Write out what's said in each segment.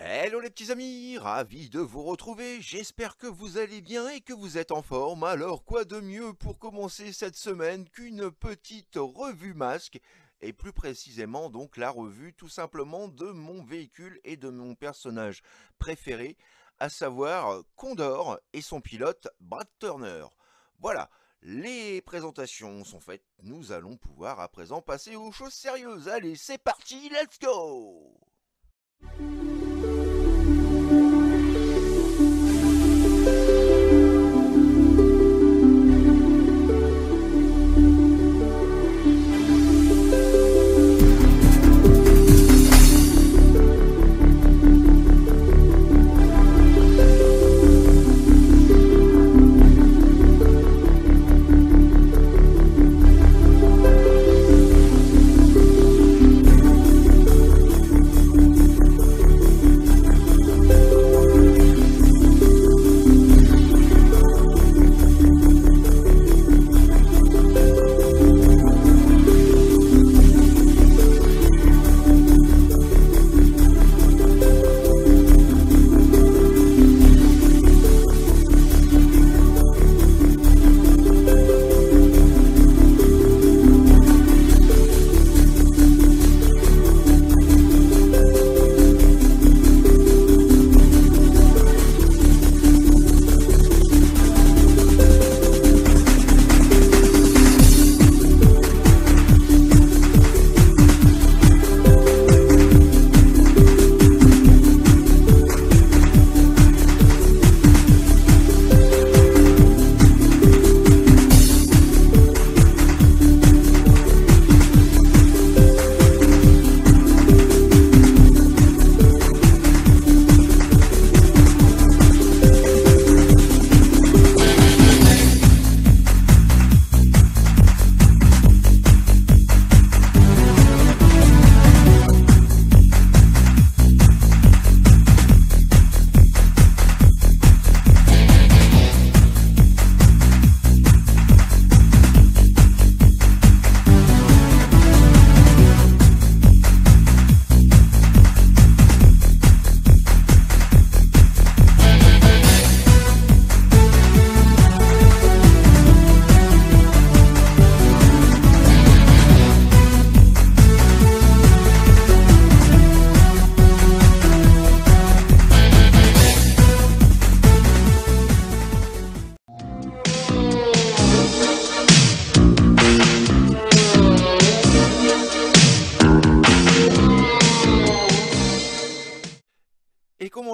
Hello les petits amis, ravi de vous retrouver, j'espère que vous allez bien et que vous êtes en forme, alors quoi de mieux pour commencer cette semaine qu'une petite revue masque, et plus précisément donc la revue tout simplement de mon véhicule et de mon personnage préféré, à savoir Condor et son pilote Brad Turner. Voilà, les présentations sont faites, nous allons pouvoir à présent passer aux choses sérieuses, allez c'est parti, let's go Thank you.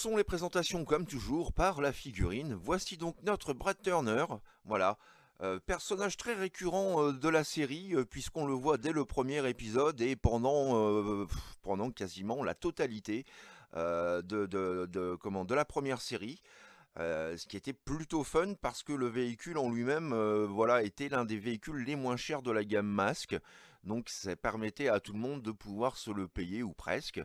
Commençons les présentations comme toujours par la figurine. Voici donc notre Brad Turner, voilà, euh, personnage très récurrent euh, de la série euh, puisqu'on le voit dès le premier épisode et pendant, pendant quasiment la totalité de, de, de, comment, de la première série. ce qui était plutôt fun parce que le véhicule en lui-même voilà, était l'un des véhicules les moins chers de la gamme Masque donc ça permettait à tout le monde de pouvoir se le payer ou presque.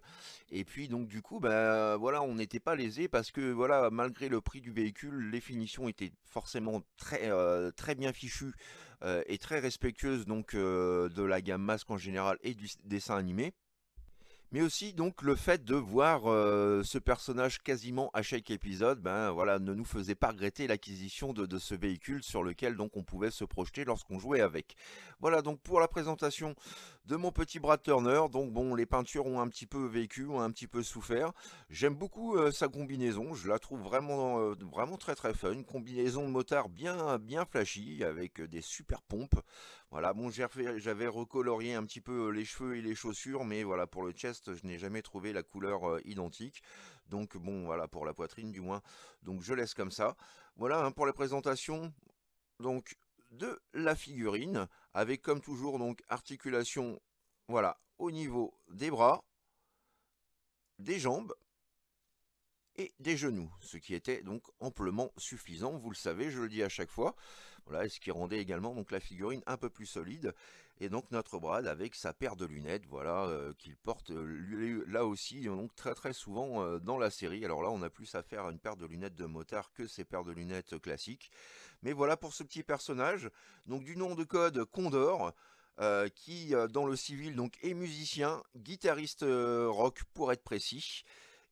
Et puis donc du coup, ben, voilà, on n'était pas lésé parce que voilà, malgré le prix du véhicule, les finitions étaient forcément très euh, très bien fichues euh, et très respectueuses donc euh, de la gamme masque en général et du dessin animé mais aussi donc le fait de voir euh, ce personnage quasiment à chaque épisode, ben voilà, ne nous faisait pas regretter l'acquisition de, ce véhicule sur lequel donc on pouvait se projeter lorsqu'on jouait avec. Voilà donc pour la présentation de mon petit bras Turner. Donc bon, les peintures ont un petit peu vécu, ont un petit peu souffert. J'aime beaucoup euh, sa combinaison, je la trouve vraiment euh, vraiment très très fun. Combinaison de motard bien bien flashy avec des super pompes. Voilà, bon, j'avais recolorié un petit peu euh, les cheveux et les chaussures, mais voilà, pour le chest, je n'ai jamais trouvé la couleur euh, identique. Donc, bon, voilà, pour la poitrine, du moins. Donc, je laisse comme ça. Voilà, hein, pour la présentation, donc, de la figurine, avec, comme toujours, donc, articulation, voilà, au niveau des bras, des jambes, et des genoux, ce qui était donc amplement suffisant, vous le savez, je le dis à chaque fois. Voilà, ce qui rendait également donc la figurine un peu plus solide. Et donc notre Brad avec sa paire de lunettes, voilà, euh, qu'il porte euh, là aussi euh, donc très très souvent dans la série. Alors là, on a plus affaire à une paire de lunettes de motard que ces paires de lunettes classiques. Mais voilà pour ce petit personnage. Donc du nom de code Condor. qui dans le civil donc est musicien, guitariste rock pour être précis,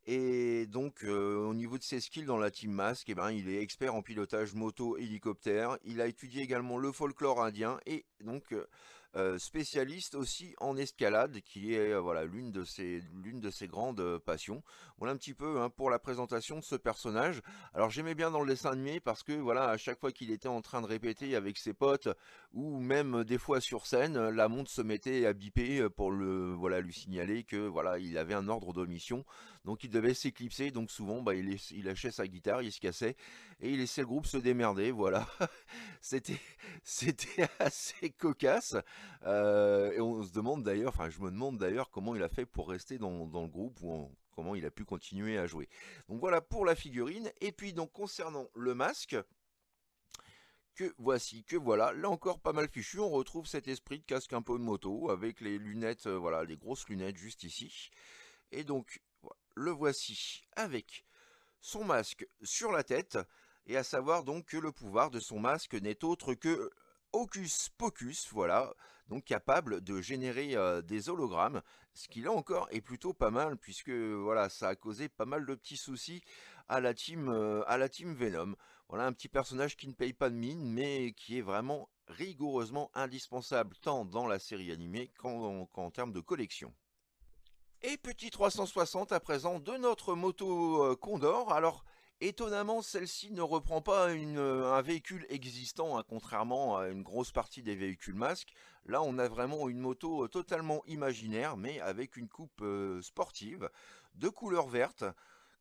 et donc, au niveau de ses skills dans la Team Mask, et eh ben, il est expert en pilotage moto, hélicoptère. Il a étudié également le folklore indien et donc spécialiste aussi en escalade, qui est voilà l'une de ses de ses grandes passions. Voilà un petit peu hein, pour la présentation de ce personnage. Alors j'aimais bien dans le dessin animé parce que voilà à chaque fois qu'il était en train de répéter avec ses potes ou même des fois sur scène, la montre se mettait à biper pour le, voilà, lui signaler que voilà, il avait un ordre d'omission, donc il devait s'éclipser, donc souvent bah, il, il lâchait sa guitare, il se cassait, et il laissait le groupe se démerder, voilà. c'était c'était assez cocasse, et on se demande d'ailleurs, enfin je me demande d'ailleurs comment il a fait pour rester dans, dans le groupe, ou comment il a pu continuer à jouer. Donc voilà pour la figurine, et puis donc concernant le masque, que voici, que voilà, là encore pas mal fichu, on retrouve cet esprit de casque un peu de moto, avec les lunettes, euh, voilà, les grosses lunettes juste ici, et donc, le voici avec son masque sur la tête, et à savoir donc que le pouvoir de son masque n'est autre que Hocus Pocus, voilà, donc capable de générer euh, des hologrammes, ce qui là encore est plutôt pas mal, puisque voilà, ça a causé pas mal de petits soucis à la team, euh, à la team Venom. Voilà un petit personnage qui ne paye pas de mine, mais qui est vraiment rigoureusement indispensable, tant dans la série animée qu'en termes de collection. Et petit 360 à présent de notre moto euh, Condor. Alors, étonnamment, celle-ci ne reprend pas euh, un véhicule existant, hein, contrairement à une grosse partie des véhicules masques. Là, on a vraiment une moto euh, totalement imaginaire, mais avec une coupe sportive, de couleur verte,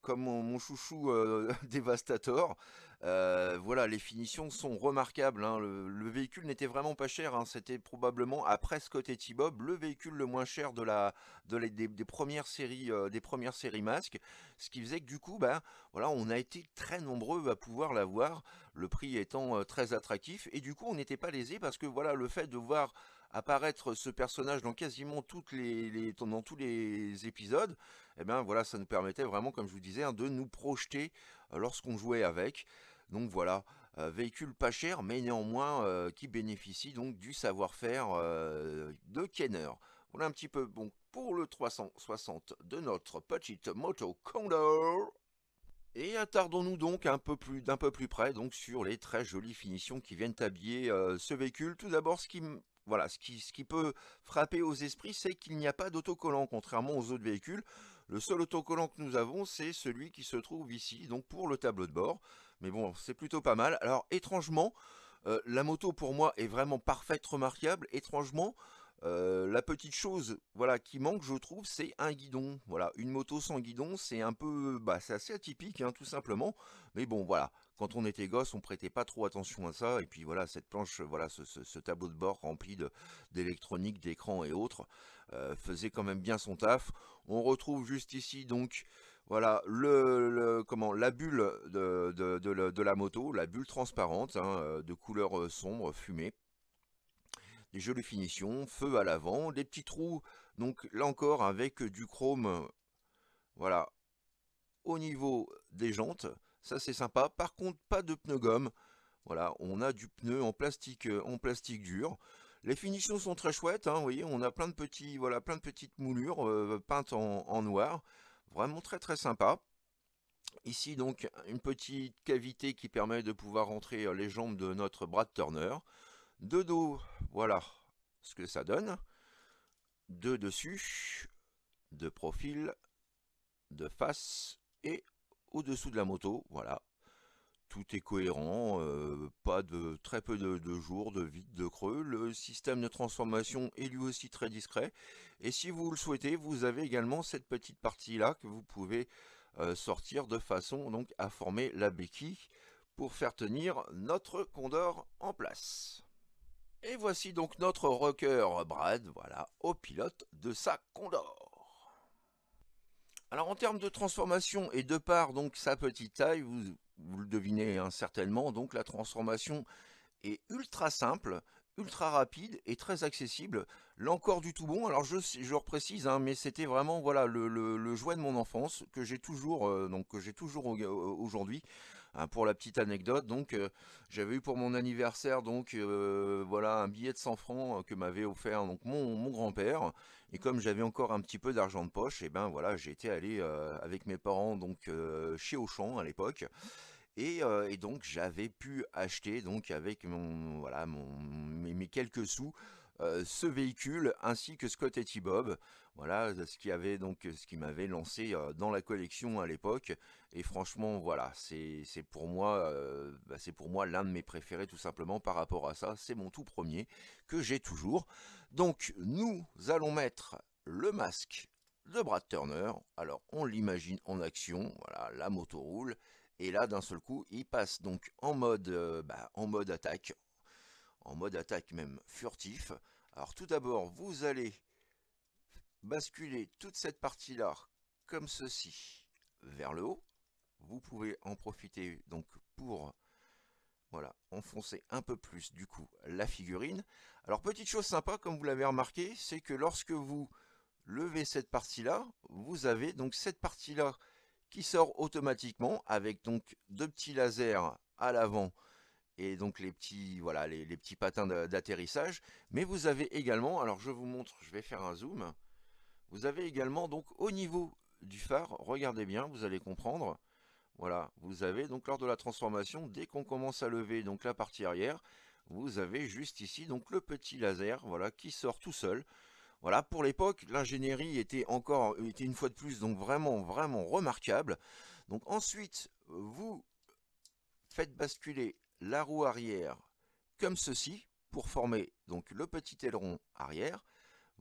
comme mon, chouchou Devastator. Euh, voilà, les finitions sont remarquables. Hein. Le, véhicule n'était vraiment pas cher. Hein. C'était probablement, après Scott et T-Bob, le véhicule le moins cher de la, de des, premières séries, euh, séries masques. Ce qui faisait que du coup, ben voilà, on a été très nombreux à pouvoir l'avoir, le prix étant euh, très attractif. Et du coup, on n'était pas lésé parce que voilà, le fait de voir apparaître ce personnage dans quasiment toutes les, dans tous les épisodes, eh ben voilà, ça nous permettait vraiment, comme je vous disais, hein, de nous projeter lorsqu'on jouait avec. Donc voilà, euh, véhicule pas cher, mais néanmoins euh, qui bénéficie donc du savoir-faire euh, de Kenner. Voilà un petit peu bon pour le 360 de notre petite moto Condor. Et attardons-nous donc un peu plus d'un peu plus près donc sur les très jolies finitions qui viennent habiller ce véhicule. Tout d'abord, ce qui voilà, ce qui peut frapper aux esprits, c'est qu'il n'y a pas d'autocollant, contrairement aux autres véhicules. Le seul autocollant que nous avons, c'est celui qui se trouve ici, donc pour le tableau de bord. Mais bon, c'est plutôt pas mal. Alors, étrangement, euh, la moto pour moi est vraiment parfaite, remarquable. Étrangement, euh, la petite chose voilà, qui manque, je trouve, c'est un guidon. Voilà, une moto sans guidon, c'est un peu... Bah, c'est assez atypique, hein, tout simplement. Mais bon, voilà, quand on était gosse, on prêtait pas trop attention à ça. Et puis voilà, cette planche, voilà, ce, tableau de bord rempli d'électronique, d'écran et autres, euh, faisait quand même bien son taf. On retrouve juste ici, donc, voilà, le, comment, la bulle de, la moto, la bulle transparente, hein, euh, de couleur euh, sombre, fumée. Des jolies finitions, feu à l'avant, des petits trous, donc là encore avec du chrome, voilà, au niveau des jantes, ça c'est sympa. Par contre, pas de pneu gomme, voilà, on a du pneu en plastique, euh, en plastique dur. Les finitions sont très chouettes, hein, vous voyez, on a plein de, petits, voilà, plein de petites moulures peintes en noir. Vraiment très très sympa. Ici donc une petite cavité qui permet de pouvoir rentrer euh, les jambes de notre de Turner. De dos, voilà ce que ça donne. De dessus, de profil, de face et au-dessous de la moto, voilà tout est cohérent, euh, pas de très peu de, jours, de vide, de creux. Le système de transformation est lui aussi très discret. Et si vous le souhaitez, vous avez également cette petite partie-là que vous pouvez euh, sortir de façon donc à former la béquille pour faire tenir notre condor en place. Et voici donc notre rocker Brad, voilà, au pilote de sa condor. Alors en termes de transformation et de part donc sa petite taille, vous vous le devinez hein, certainement, donc la transformation est ultra simple, ultra rapide et très accessible. L'encore du tout bon, alors je, je précise, hein, mais c'était vraiment voilà, le, le, jouet de mon enfance que j'ai toujours, euh, que j'ai toujours aujourd'hui. Ah, pour la petite anecdote, donc euh, j'avais eu pour mon anniversaire donc euh, voilà un billet de 100 francs euh, que m'avait offert donc mon, grand-père. Et comme j'avais encore un petit peu d'argent de poche, et eh ben voilà, j'étais allé avec mes parents donc chez Auchan à l'époque. Et, donc j'avais pu acheter donc avec mon voilà mon mes, quelques sous ce véhicule ainsi que Scott et T-Bob voilà euh, ce qui avait donc euh, ce qui m'avait lancé dans la collection à l'époque. Et franchement, voilà, c'est pour moi, bah, c'est pour moi l'un de mes préférés tout simplement par rapport à ça. C'est mon tout premier que j'ai toujours. Donc nous allons mettre le masque de Brad Turner. Alors on l'imagine en action. Voilà, la moto roule. Et là, d'un seul coup, il passe donc en mode, bah, en mode attaque, en mode attaque même furtif. Alors tout d'abord, vous allez basculer toute cette partie-là comme ceci vers le haut. Vous pouvez en profiter donc pour voilà, enfoncer un peu plus du coup la figurine. Alors petite chose sympa, comme vous l'avez remarqué, c'est que lorsque vous levez cette partie-là, vous avez donc cette partie-là qui sort automatiquement avec donc deux petits lasers à l'avant et donc les petits voilà les, les petits patins d'atterrissage mais vous avez également alors je vous montre je vais faire un zoom vous avez également donc au niveau du phare, regardez bien, vous allez comprendre. Voilà, vous avez donc lors de la transformation, dès qu'on commence à lever donc la partie arrière, vous avez juste ici donc le petit laser voilà, qui sort tout seul. Voilà, pour l'époque, l'ingénierie était encore, était une fois de plus, donc vraiment, vraiment remarquable. Donc ensuite, vous faites basculer la roue arrière comme ceci pour former donc le petit aileron arrière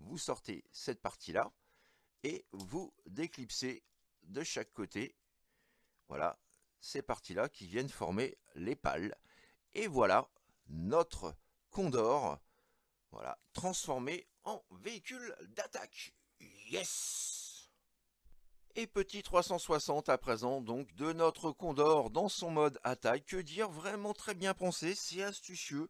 vous sortez cette partie-là et vous déclipsez de chaque côté. Voilà, ces parties-là qui viennent former les pales. Et voilà notre Condor, voilà, transformé en véhicule d'attaque. Yes Et petit 360 à présent donc de notre Condor dans son mode attaque. Que dire, vraiment très bien pensé, c'est astucieux.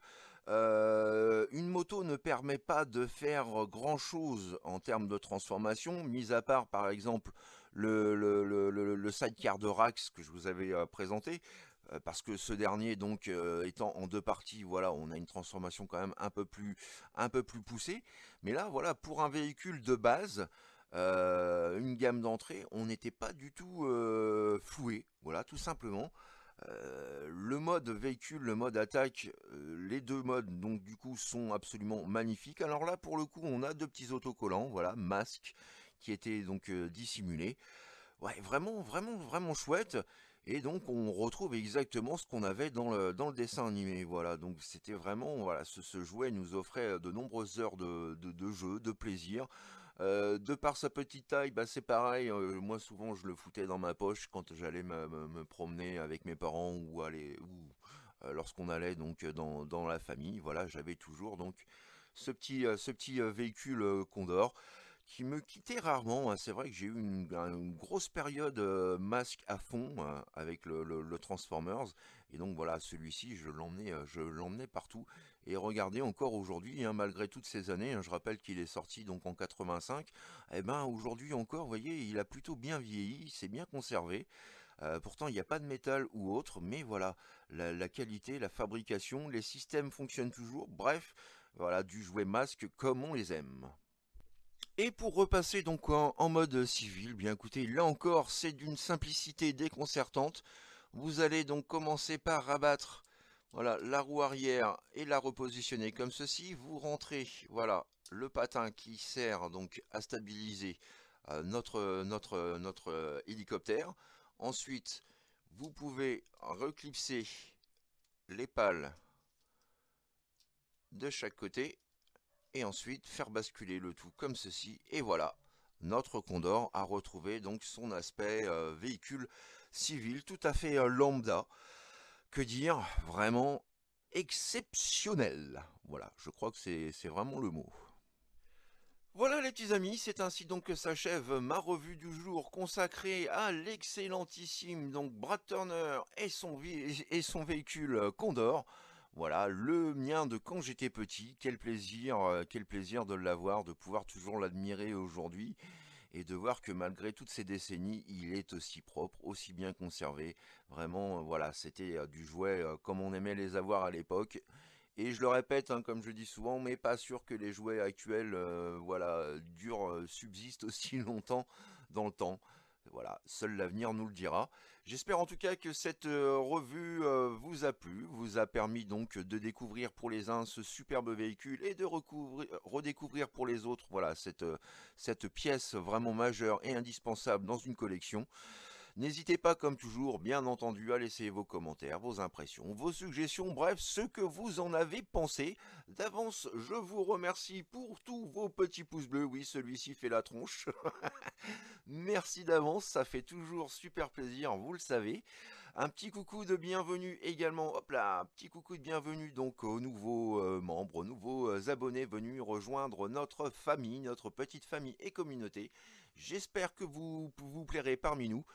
Euh, une moto ne permet pas de faire grand chose en termes de transformation, mis à part par exemple le, sidecar de Rax que je vous avais présenté, parce que ce dernier donc étant en deux parties, voilà, on a une transformation quand même un peu plus, un peu plus poussée. Mais là, voilà, pour un véhicule de base, une gamme d'entrée, on n'était pas du tout floué, voilà, tout simplement. Euh, le mode véhicule, le mode attaque, euh, les deux modes donc du coup sont absolument magnifiques. Alors là pour le coup on a deux petits autocollants, voilà, masque qui étaient donc euh, dissimulés. dissimulé. Ouais, vraiment, vraiment, vraiment chouette. Et donc on retrouve exactement ce qu'on avait dans le, dans le dessin animé. Voilà, donc c'était vraiment, voilà, ce, ce, jouet nous offrait de nombreuses heures de, de, de jeu, de plaisir. Euh, de par sa petite taille, bah, c'est pareil. moi, souvent, je le foutais dans ma poche quand j'allais me, promener avec mes parents ou aller ou lorsqu'on allait donc dans, la famille. Voilà, j'avais toujours donc ce petit, ce petit véhicule Condor qui me quittait rarement. Hein. C'est vrai que j'ai eu une, grosse période masque à fond hein, avec le, Transformers. Et donc voilà, celui-ci, je l'emmenais je l'emmenais partout. Et regardez, encore aujourd'hui, hein, malgré toutes ces années, je rappelle qu'il est sorti donc en 85, et eh ben aujourd'hui encore, vous voyez, il a plutôt bien vieilli, il s'est bien conservé. pourtant, il n'y a pas de métal ou autre, mais voilà, la, la qualité, la fabrication, les systèmes fonctionnent toujours. Bref, voilà, du jouet masque comme on les aime. Et pour repasser donc en, mode euh, civil, bien écoutez, là encore c'est d'une simplicité déconcertante. Vous allez donc commencer par rabattre voilà, la roue arrière et la repositionner comme ceci. Vous rentrez voilà, le patin qui sert donc à stabiliser euh, notre, notre, notre euh, hélicoptère. Ensuite, vous pouvez reclipser les pales de chaque côté et ensuite faire basculer le tout comme ceci et voilà notre Condor a retrouvé donc son aspect euh, véhicule civil tout à fait euh, lambda que dire vraiment exceptionnel voilà je crois que c'est vraiment le mot voilà les petits amis, c'est ainsi donc que s'achève ma revue du jour consacrée à l'excellentissime donc Brad Turner et son, et son véhicule euh, Condor. Voilà, le mien de quand j'étais petit, quel plaisir, euh, quel plaisir de l'avoir, de pouvoir toujours l'admirer aujourd'hui et de voir que malgré toutes ces décennies, il est aussi propre, aussi bien conservé. Vraiment, euh, voilà, c'était euh, du jouet comme on aimait les avoir à l'époque. Et je le répète, hein, comme je dis souvent, mais pas sûr que les jouets actuels voilà, durent, subsistent aussi longtemps dans le temps. Voilà, seul l'avenir nous le dira. J'espère en tout cas que cette euh, revue euh, vous a plu, vous a permis donc de découvrir pour les uns ce superbe véhicule et de redécouvrir pour les autres voilà cette, euh, cette pièce vraiment majeure et indispensable dans une collection. N'hésitez pas comme toujours bien entendu à laisser vos commentaires, vos impressions, vos suggestions, bref ce que vous en avez pensé. D'avance je vous remercie pour tous vos petits pouces bleus, oui celui-ci fait la tronche. Merci d'avance, ça fait toujours super plaisir, vous le savez. Un petit coucou de bienvenue également, hop là, un petit coucou de bienvenue donc aux nouveaux euh, membres, aux nouveaux euh, abonnés venus rejoindre notre famille, notre petite famille et communauté. J'espère que vous vous plairez parmi nous.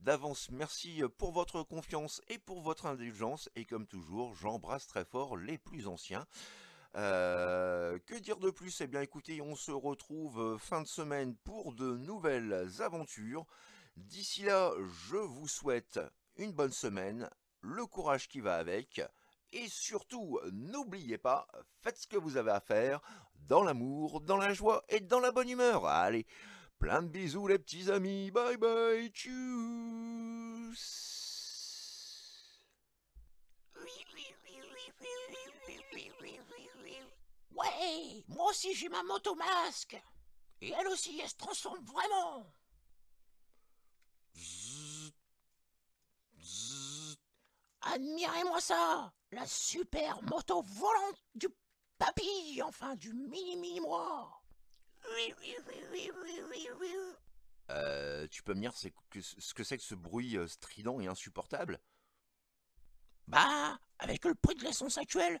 D'avance, merci euh, pour votre confiance et pour votre indulgence. Et comme toujours, j'embrasse très fort les plus anciens. Euh, que dire de plus Eh bien écoutez, on se retrouve euh, fin de semaine pour de nouvelles aventures. D'ici là, je vous souhaite une bonne semaine, le courage qui va avec, et surtout, n'oubliez pas, faites ce que vous avez à faire, dans l'amour, dans la joie et dans la bonne humeur. Allez, plein de bisous les petits amis, bye bye, tchuss Ouais, moi aussi j'ai ma moto masque. Et elle aussi, elle se transforme vraiment. Admirez-moi ça, la super moto volante du papy, enfin du mini-mini-moi. Oui, oui, oui, oui, oui, oui, Euh, tu peux me dire ce que c'est que ce bruit euh, strident et insupportable Bah, avec le prix de l'essence actuelle,